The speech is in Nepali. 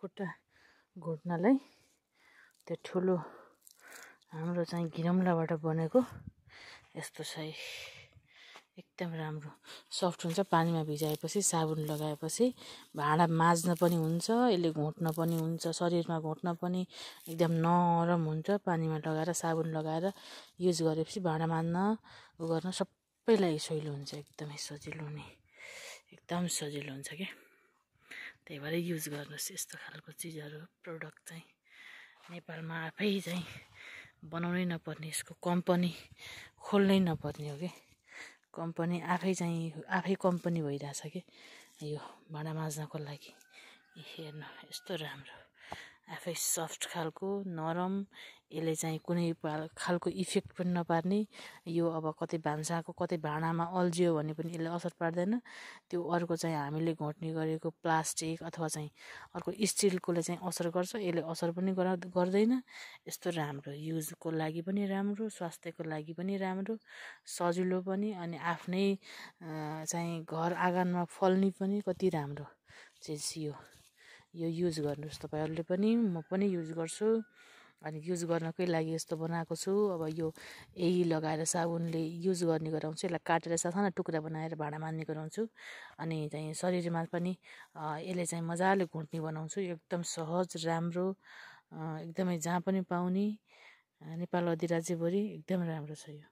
खुट्टा घोट्नलाई त्यो ठुलो हाम्रो चाहिँ घिरमलाबाट बनेको यस्तो चाहिँ एकदम राम्रो सफ्ट हुन्छ पानीमा भिजाएपछि साबुन लगाएपछि भाँडा माझ्न पनि हुन्छ यसले घोट्न पनि हुन्छ शरीरमा घोट्न पनि एकदम नरम हुन्छ पानीमा लगाएर साबुन लगाएर युज गरेपछि भाँडा माझ्न गर्न सबैलाई सहिलो हुन्छ एकदमै सजिलो हुने एकदम सजिलो हुन्छ क्या त्यही भएर युज गर्नुहोस् यस्तो खालको चिजहरू प्रडक्ट चाहिँ नेपालमा आफै चाहिँ बनाउनै नपर्ने यसको कम्पनी खोल्नै नपर्ने हो कि कम्पनी आफै चाहिँ आफै कम्पनी भइरहेछ कि यो भाँडा माझ्नको लागि हेर्नु यस्तो राम्रो आफै सफ्ट खालको नरम यसले चाहिँ कुनै खालको इफेक्ट पनि नपार्ने यो अब कतै भान्साको कतै भाँडामा अल्झियो भने पनि यसले असर पार्दैन त्यो अर्को चाहिँ हामीले घोट्ने गरेको प्लास्टिक अथवा चाहिँ अर्को स्टिलकोले चाहिँ असर गर्छ यसले असर पनि गर्दैन यस्तो राम्रो युजको लागि पनि राम्रो स्वास्थ्यको लागि पनि राम्रो सजिलो पनि अनि आफ्नै चाहिँ घर आँगनमा फल्ने पनि कति राम्रो चिज यो यो युज गर्नुहोस् तपाईँहरूले पनि म पनि युज गर्छु अनि युज गर्नकै लागि यस्तो बनाएको छु अब यो यही लगाएर साबुनले युज गर्ने गराउँछु यसलाई काटेर सासाना टुक्रा बनाएर भाँडा मान्ने गराउँछु अनि चाहिँ शरीरमा पनि यसले चाहिँ मजाले घुट्ने बनाउँछु एकदम सहज राम्रो एकदमै जहाँ पनि पाउने नेपाल अधिराज्यभरि एकदम राम्रो छ यो